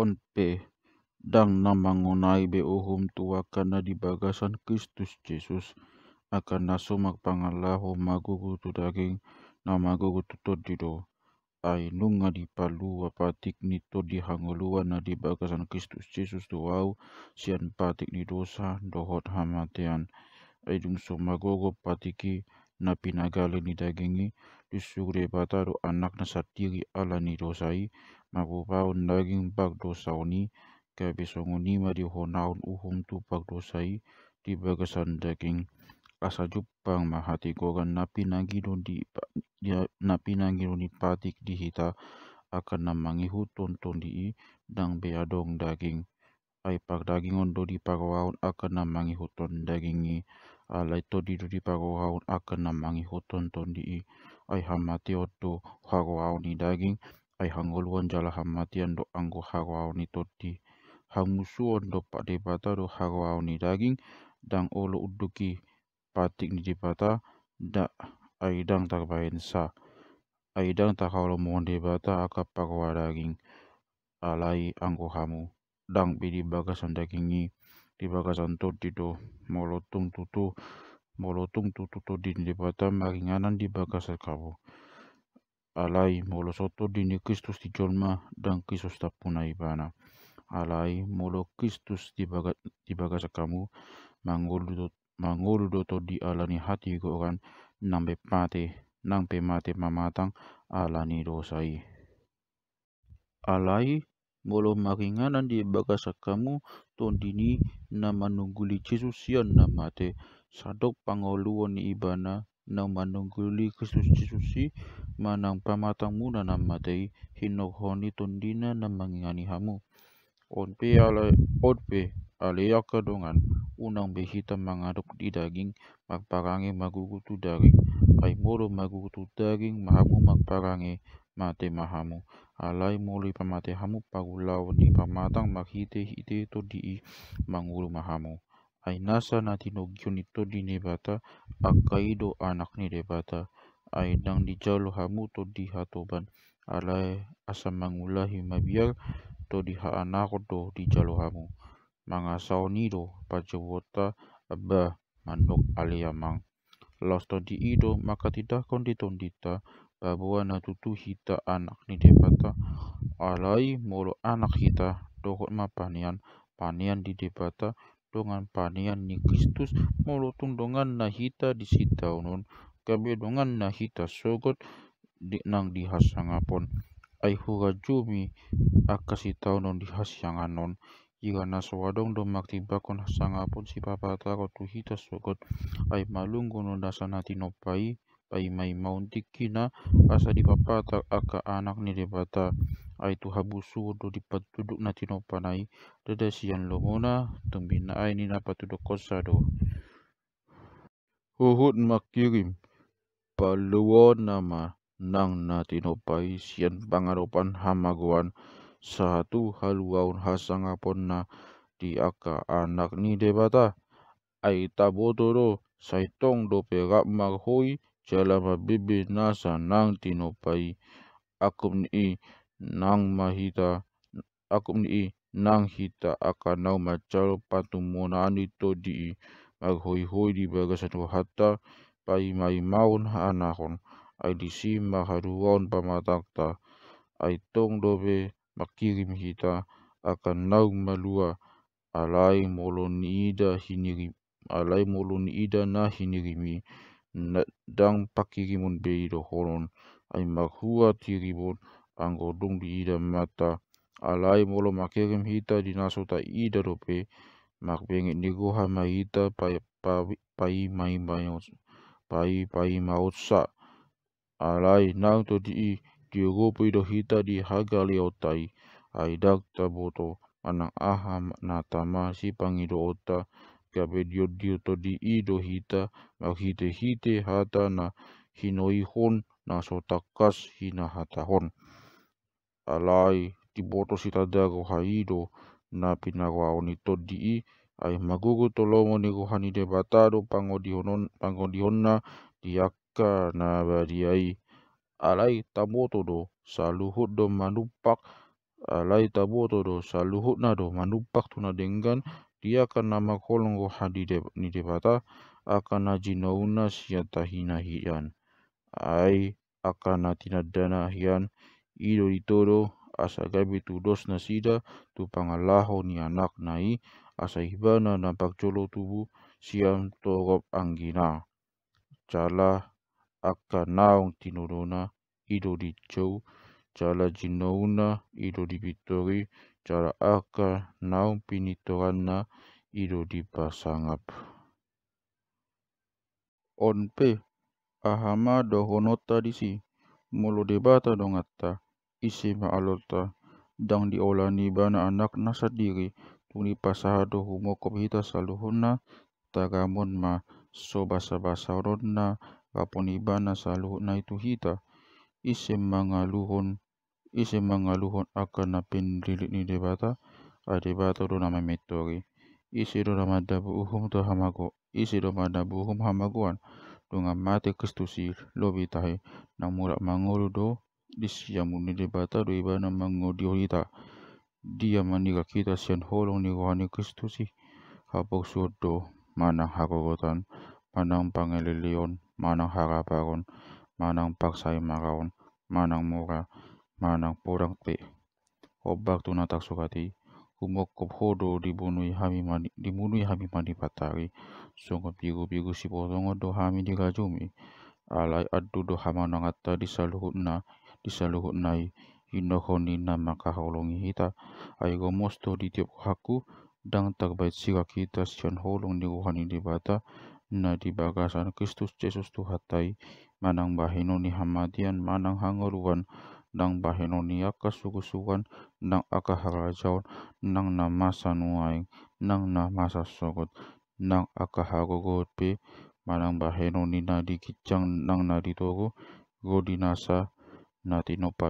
On onpe dang na be beohum tua karena di bagasan Kristus Yesus akan nasumak pangalahu magugu tu daging na magugu tu todido ai nunga di palu apatik ni to di hanguluan na di bagasan Kristus Yesus tu au sian patik ni dosa dohot hamatian ai dung so magugu patiki na pinagali ni dagingi disyukuri anak anakna satiri alani dosai mapupaun daging bak dosauni kabisonguni mari honaun uhum tu bak dosai di bagasan daging asa jupang mahati gogan napi nangidun di napi ya, nangidun di patik dihita akan namangi hutun tundi dang beadong daging aipak daging ondo di pakawaun akan namangi hutun dagingi alai to di duri pago haun akan namangi huton ton di i ai hamati oto hago haun ni daging ai hangoluan jala hamati ando anggo hago haun ni toti hangusu ondo pak bata do hago haun ni daging dang olo uduki patik ni bata da ai dang tak bain sa ai dang tak haulo di bata akap pago daging alai anggo hamu dang bidi bagasan dagingi di bagasanto di do molotung tutu molotung tutu to di debata maringanan di kamu. alai molosoto di ni Kristus di jolma dan Kristus tapuna ibana alai molo Kristus di bagat di bagasakamu mangolu doto di alani hati go kan nambe pate nang pemate mamatang alani dosai alai molo maringanan di kamu tondini na manungguli na namate sadok pangoluan ni ibana na manungguli Kristus si manang muna na namatei hinohoni tondina na mangingani hamu onpe ale onpe ale yakadongan unang behita mangaduk di daging magparangi magugutu daging ay moro magugutu daging mahamu magparangi mate mahamu alai muli pamate hamu pagulau ni pamatang makite ite to di mangulu mahamu nasa nati nogyun to di nebata akaido anak ni debata dang di jalo hamu to di hatoban alai asam mangulahi mabiar to di haanako do di jalo hamu mangasao nido pajawota abah mandok aliamang Losto di ido maka tidak konditondita babuwa na tutu hita anak ni debata alai molo anak hita dohot ma panian panian di debata dongan panian ni Kristus molo tundongan na hita di sitaunun dongan na hita sogot di nang dihasangapon ai huga jumi akasi taunon dihasanganon Iga naswadong do tiba kon hasangapon si papata ko tuhita sogot ai dasa dasana tinopai ay may mauntik kina asa di papa tak aka anak ni di bata ay tu habusu do di patuduk na tinopanai dada siyan lomona tumbina ay ni na patuduk kosa do Uhud makirim paluwa nama nang na tinopai siyan pangaropan hamaguan satu haluaun hasangapon na di aka anak ni debata ai tabodoro saitong do perak marhoi jalama bibi nasa nang tinopai akum ni nang mahita akum ni nang hita akan nau macal patumona to di maghoi hoi di bagasan hatta pai mai maun anahon ai disi maharuon pamatakta ai tong dobe makirim hita akan nau malua alai moloni ida hiniri alai moloni ida na hinirimi nadang pakirimun do horon ai mahua tiribun anggo dung di ida mata alai molo makirim hita di naso ta ida dope mak bengit ni goha ma hita pai pai pai mai mai pai pai mausa alai nang to di i di rupi do hita di haga liau tai ai dak ta anang aha na tama si pangido ota Kabedio dio to di ido hita makite hite hata na hinoi hon na takas hina hata hon Alai sita dago haido na to di ay magugo lomo ni hani de batado honna di akka na ai alai taboto do saluhut do manupak alai taboto do saluhut na do manupak tuna denggan dia akan nama kolongo hadi de akan aji nauna siata tahina hian ai akan atina dana hian ido toro asa gabi tu dos nasida tu pangalaho ni anak nai asa hibana nampak colo tubu siam togop angina cala akan naung tinodona ido di jala jinouna ido di bitori Cara akar naung jara'aka ido dipasangap. On Onpe ahama dohonota disi debata dongata, isi maalota, dang diolani bana anak nasadiri tuni pasaha dohumo kopita saluhuna, tagamon ma ronna, basaronna kaponibana saluhuna itu hita isim mangaluhun isi mangaluhon napin lilit ni debata adibata do nama mitori isi do nama dabu uhum to hamago isi do nama dabu uhum hamagoan do mate kristusi lobi tahe namura mangolu do disiamu ni debata do ibana mangodi horita dia manika kita sian holong ni rohani kristusi hapok sudo manang hakogotan manang pangelilion manang harapagon manang paksai maraon manang mura manang porang pe. Obak na tak sukati. kop hodo dibunui hami mani dibunui hami mani patari. Sunggup pigu-pigu si potongo do hami dirajumi. Alai adu do nangata di saluhutna di saluhutnai. Inohoni maka holongi hita. Aigo mosto di tiap haku. Dang si sila kita sian holong di rohani di bata na di bagasan Kristus Yesus hatai, manang bahino ni hamadian manang hangoruan nang bahinonia kasugusuan nang akaharajaon nang nama masa nang nama masa nang akahagogot pe manang bahenoni na kicang nang na ditogo godinasa na tinopa